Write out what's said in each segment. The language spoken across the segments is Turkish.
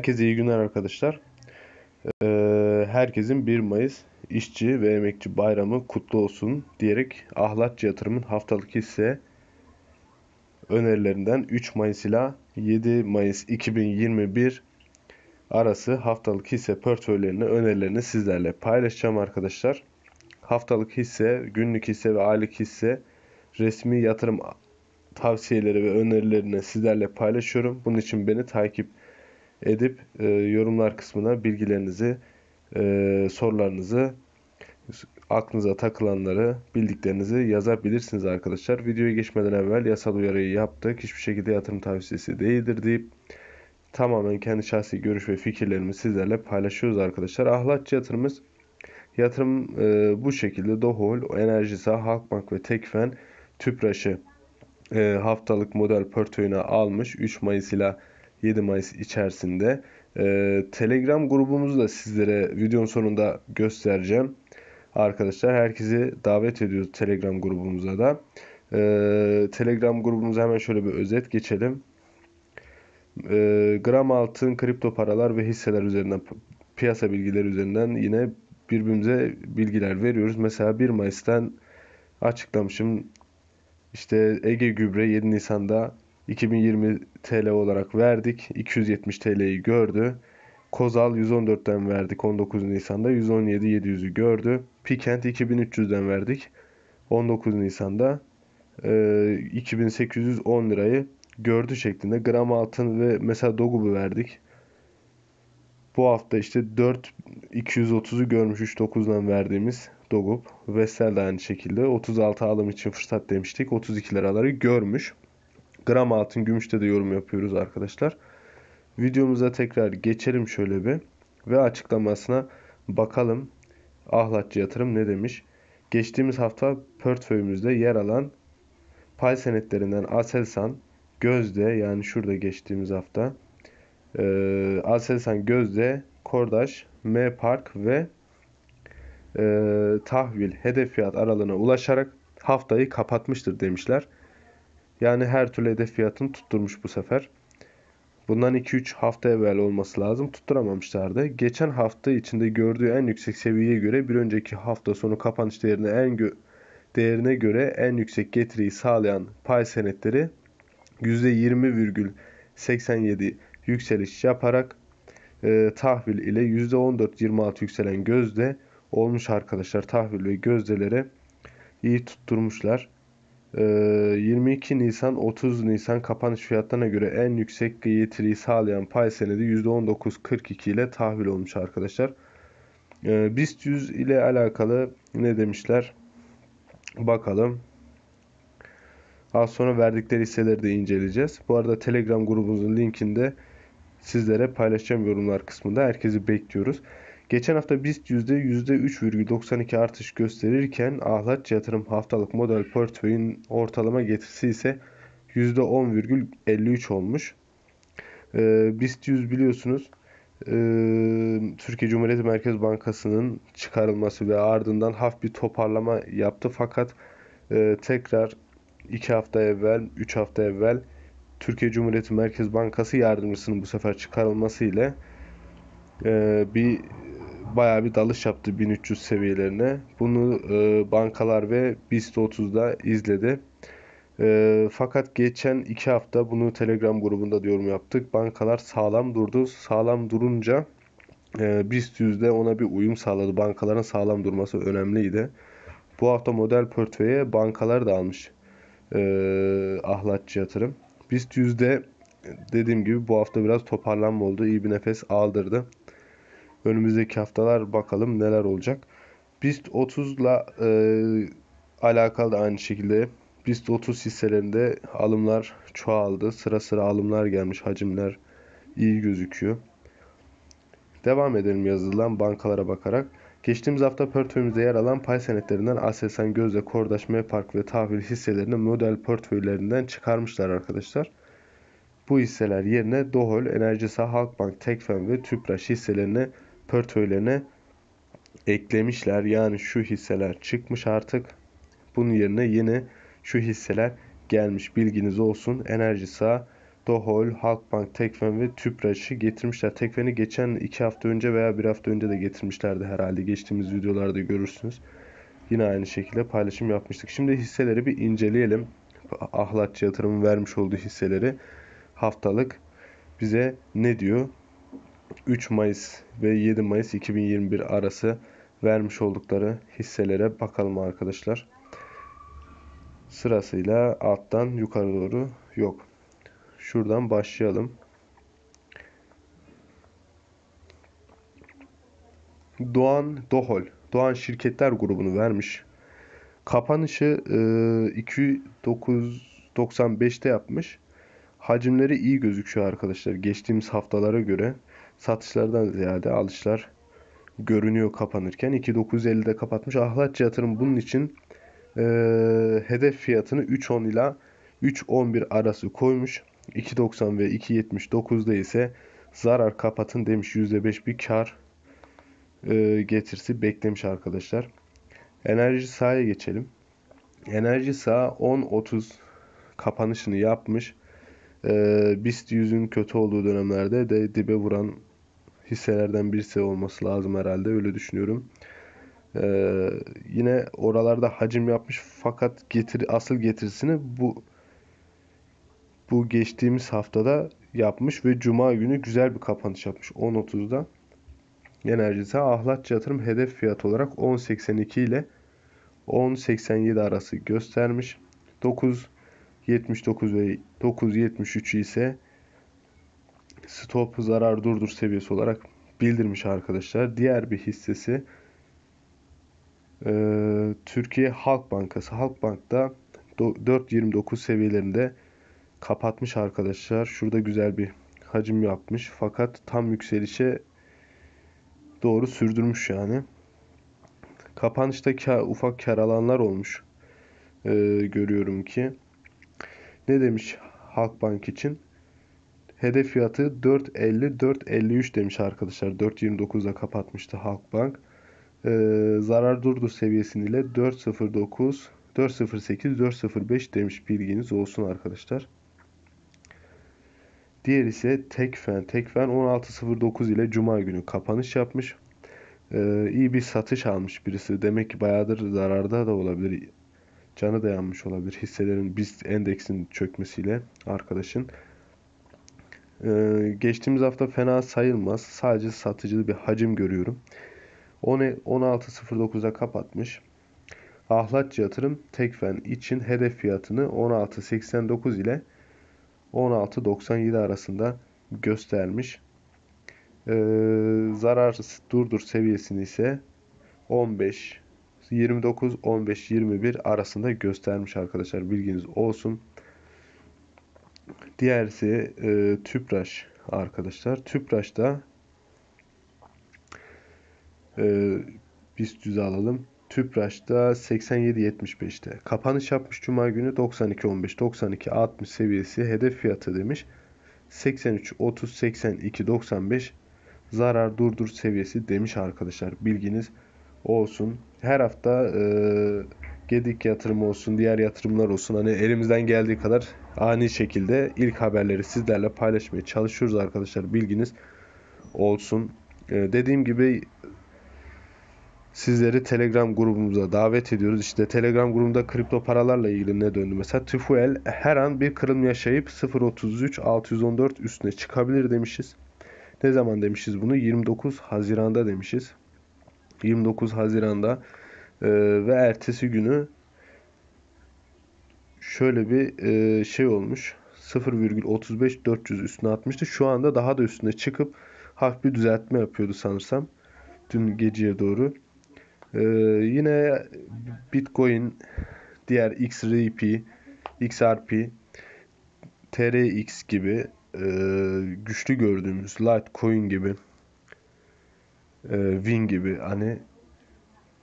Herkese iyi günler arkadaşlar. Ee, herkesin 1 Mayıs işçi ve Emekçi Bayramı kutlu olsun diyerek Ahlatçı Yatırım'ın haftalık hisse önerilerinden 3 Mayıs ile 7 Mayıs 2021 arası haftalık hisse portföylerini önerilerini sizlerle paylaşacağım arkadaşlar. Haftalık hisse, günlük hisse ve aylık hisse resmi yatırım tavsiyeleri ve önerilerini sizlerle paylaşıyorum. Bunun için beni takip edin edip e, yorumlar kısmına bilgilerinizi, e, sorularınızı, aklınıza takılanları, bildiklerinizi yazabilirsiniz arkadaşlar. Videoya geçmeden evvel yasal uyarıyı yaptık. Hiçbir şekilde yatırım tavsiyesi değildir deyip tamamen kendi şahsi görüş ve fikirlerimi sizlerle paylaşıyoruz arkadaşlar. Ahlatçı yatırımız yatırım e, bu şekilde Dohol, Enerjisa, Halkbank ve Tekfen, Tüpraş'ı e, haftalık model portföyüne almış. 3 Mayıs ile 7 Mayıs içerisinde. E, Telegram grubumuzu da sizlere videonun sonunda göstereceğim. Arkadaşlar herkesi davet ediyoruz Telegram grubumuza da. E, Telegram grubumuza hemen şöyle bir özet geçelim. E, gram altın, kripto paralar ve hisseler üzerinden piyasa bilgileri üzerinden yine birbirimize bilgiler veriyoruz. Mesela 1 Mayıs'tan açıklamışım işte Ege Gübre 7 Nisan'da 2020 TL olarak verdik. 270 TL'yi gördü. Kozal 114'ten verdik 19 Nisan'da 117 700'ü gördü. Pikent 2300'den verdik 19 Nisan'da e, 2810 lirayı gördü şeklinde. Gram altın ve mesela Dogub'u verdik. Bu hafta işte 4 230'u görmüş 39'dan verdiğimiz Dogub. Vestel de aynı şekilde 36 alım için fırsat demiştik. 32 liraları görmüş. Gram Altın Gümüş'te de yorum yapıyoruz arkadaşlar. Videomuza tekrar geçelim şöyle bir ve açıklamasına bakalım. Ahlatçı Yatırım ne demiş? Geçtiğimiz hafta portföyümüzde yer alan pay senetlerinden Aselsan, Gözde yani şurada geçtiğimiz hafta e, Aselsan, Gözde, Kordaş, M Park ve e, tahvil hedef fiyat aralığına ulaşarak haftayı kapatmıştır demişler. Yani her türlü hedef fiyatını tutturmuş bu sefer. Bundan 2-3 hafta evvel olması lazım. Tutturamamışlardı. Geçen hafta içinde gördüğü en yüksek seviyeye göre bir önceki hafta sonu kapanış değerine en gö değerine göre en yüksek getiriyi sağlayan pay senetleri %20,87 yükseliş yaparak e, tahvil ile %14,26 yükselen gözde olmuş arkadaşlar. Tahvil ve gözdelere iyi tutturmuşlar. 22 ee, Nisan 30 Nisan kapanış fiyatlarına göre en yüksek getiriyi sağlayan pay senedi %19.42 ile tahvil olmuş arkadaşlar. Ee, BIST 100 ile alakalı ne demişler? Bakalım. Az sonra verdikleri hisseleri de inceleyeceğiz. Bu arada Telegram grubumuzun linkinde sizlere paylaşacağım yorumlar kısmında. Herkesi bekliyoruz. Geçen hafta BIST yüzde %3,92 artış gösterirken Ahlaç Yatırım haftalık model portföyün ortalama getirisi ise %10,53 olmuş. Ee, BIST 100 biliyorsunuz e, Türkiye Cumhuriyeti Merkez Bankası'nın çıkarılması ve ardından hafif bir toparlama yaptı fakat e, tekrar 2 hafta evvel, 3 hafta evvel Türkiye Cumhuriyeti Merkez Bankası yardımcısının bu sefer çıkarılması ile e, bir bayağı bir dalış yaptı 1300 seviyelerine. Bunu e, bankalar ve BIST 30'da izledi. E, fakat geçen iki hafta bunu Telegram grubunda diyorum yaptık. Bankalar sağlam durdu. Sağlam durunca e, BIST 100'de ona bir uyum sağladı. Bankaların sağlam durması önemliydi. Bu hafta model portföye bankalar da almış e, ahlatçı yatırım. BIST 100'de dediğim gibi bu hafta biraz toparlanma oldu. İyi bir nefes aldırdı. Önümüzdeki haftalar bakalım neler olacak. BIST 30'la e, alakalı da aynı şekilde BIST 30 hisselerinde alımlar çoğaldı. Sıra sıra alımlar gelmiş. Hacimler iyi gözüküyor. Devam edelim yazılan bankalara bakarak. Geçtiğimiz hafta portföyümüzde yer alan pay senetlerinden Aselsan, Gözde, Kordaş, Mepark ve Tahvil hisselerini model portföylerinden çıkarmışlar arkadaşlar. Bu hisseler yerine Dohol, Enerjisa, Halkbank, Tekfen ve Tüpraş hisselerini portföylerine eklemişler. Yani şu hisseler çıkmış artık. Bunun yerine yeni şu hisseler gelmiş. Bilginiz olsun. Enerjisa, Dohol, Halkbank, Tekfen ve Tüpraş'ı getirmişler. Tekfen'i geçen 2 hafta önce veya 1 hafta önce de getirmişlerdi herhalde. Geçtiğimiz videolarda görürsünüz. Yine aynı şekilde paylaşım yapmıştık. Şimdi hisseleri bir inceleyelim. Ahlatçı yatırımın vermiş olduğu hisseleri haftalık bize ne diyor? 3 Mayıs ve 7 Mayıs 2021 arası vermiş oldukları hisselere bakalım arkadaşlar. Sırasıyla alttan yukarı doğru yok. Şuradan başlayalım. Doğan Dohol, Doğan Şirketler grubunu vermiş. Kapanışı e, 295'te yapmış. Hacimleri iyi gözüküyor arkadaşlar geçtiğimiz haftalara göre satışlardan ziyade alışlar görünüyor kapanırken. 2.950'de kapatmış. Ahlatçı yatırım bunun için e, hedef fiyatını 3.10 ile 3.11 arası koymuş. 2.90 ve 2.79'da ise zarar kapatın demiş. %5 bir kar e, getirisi beklemiş arkadaşlar. Enerji sahaya geçelim. Enerji sağ 10.30 kapanışını yapmış e, ee, BIST 100'ün kötü olduğu dönemlerde de dibe vuran hisselerden birisi olması lazım herhalde öyle düşünüyorum. Ee, yine oralarda hacim yapmış fakat getir asıl getirisini bu bu geçtiğimiz haftada yapmış ve cuma günü güzel bir kapanış yapmış 10.30'da. Enerjisi ahlat yatırım hedef fiyatı olarak 10.82 ile 10.87 arası göstermiş. 9 79 ve 973 ise stop zarar durdur seviyesi olarak bildirmiş arkadaşlar. Diğer bir hissesi e, Türkiye Halk Bankası. Halk Bank'ta 4.29 seviyelerinde kapatmış arkadaşlar. Şurada güzel bir hacim yapmış. Fakat tam yükselişe doğru sürdürmüş yani. Kapanışta kar, ufak kar alanlar olmuş. E, görüyorum ki ne demiş Halkbank için? Hedef fiyatı 4.50 4.53 demiş arkadaşlar. 4.29'da kapatmıştı Halkbank. Ee, zarar durdu seviyesiyle 4.09 4.08 4.05 demiş bilginiz olsun arkadaşlar. Diğer ise Tekfen. Tekfen 16.09 ile Cuma günü kapanış yapmış. Ee, iyi bir satış almış birisi. Demek ki bayağıdır zararda da olabilir canı dayanmış olabilir. Hisselerin BIST endeksin çökmesiyle arkadaşın. Ee, geçtiğimiz hafta fena sayılmaz. Sadece satıcılı bir hacim görüyorum. 16.09'a kapatmış. Ahlatçı yatırım Tekfen için hedef fiyatını 16.89 ile 16.97 arasında göstermiş. Ee, zararsız durdur seviyesini ise 15 29 15 21 arasında göstermiş arkadaşlar bilginiz olsun. Diğerisi e, tüpraş arkadaşlar. Tüpraş'ta e, biz düz alalım. tüpraş Tüpraş'ta 87.75'te. Kapanış yapmış Cuma günü 92.15, 92.60 seviyesi hedef fiyatı demiş. 83, 30, 82, 95 zarar durdur seviyesi demiş arkadaşlar. Bilginiz olsun. Her hafta e, Gedik yatırımı olsun, diğer yatırımlar olsun. Hani elimizden geldiği kadar ani şekilde ilk haberleri sizlerle paylaşmaya çalışıyoruz arkadaşlar. Bilginiz olsun. E, dediğim gibi sizleri Telegram grubumuza davet ediyoruz. İşte Telegram grubunda kripto paralarla ilgili ne döndü? Mesela Tifuel her an bir kırılım yaşayıp 0.33 614 üstüne çıkabilir demişiz. Ne zaman demişiz bunu? 29 Haziran'da demişiz. 29 Haziran'da e, ve ertesi günü şöyle bir e, şey olmuş. 0.35400 üstüne atmıştı. Şu anda daha da üstüne çıkıp hafif bir düzeltme yapıyordu sanırsam. Dün geceye doğru. Ee, yine Bitcoin, diğer XRP, XRP, TRX gibi e, güçlü gördüğümüz Litecoin gibi e, Win gibi hani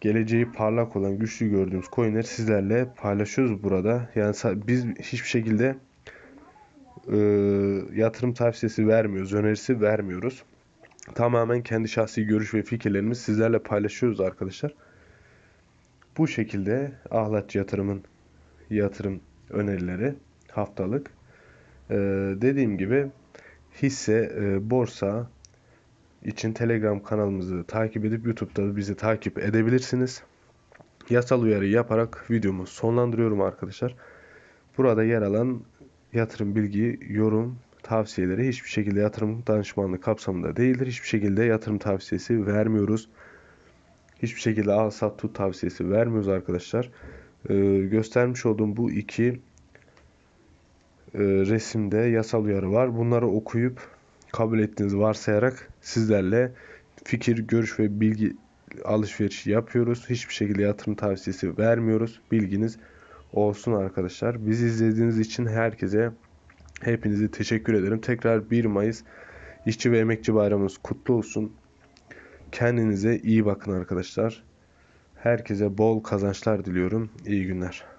geleceği parlak olan güçlü gördüğümüz coinleri sizlerle paylaşıyoruz burada. Yani biz hiçbir şekilde e, yatırım tavsiyesi vermiyoruz, önerisi vermiyoruz. Tamamen kendi şahsi görüş ve fikirlerimizi sizlerle paylaşıyoruz arkadaşlar. Bu şekilde ahlatçı Yatırım'ın yatırım önerileri haftalık. E, dediğim gibi hisse, e, borsa, için Telegram kanalımızı takip edip YouTube'da bizi takip edebilirsiniz. Yasal uyarı yaparak videomu sonlandırıyorum arkadaşlar. Burada yer alan yatırım bilgi, yorum, tavsiyeleri hiçbir şekilde yatırım danışmanlığı kapsamında değildir. Hiçbir şekilde yatırım tavsiyesi vermiyoruz. Hiçbir şekilde al sat tut tavsiyesi vermiyoruz arkadaşlar. Ee, göstermiş olduğum bu iki e, resimde yasal uyarı var. Bunları okuyup kabul ettiğinizi varsayarak sizlerle fikir, görüş ve bilgi alışverişi yapıyoruz. Hiçbir şekilde yatırım tavsiyesi vermiyoruz. Bilginiz olsun arkadaşlar. Bizi izlediğiniz için herkese hepinizi teşekkür ederim. Tekrar 1 Mayıs İşçi ve Emekçi bayramımız kutlu olsun. Kendinize iyi bakın arkadaşlar. Herkese bol kazançlar diliyorum. İyi günler.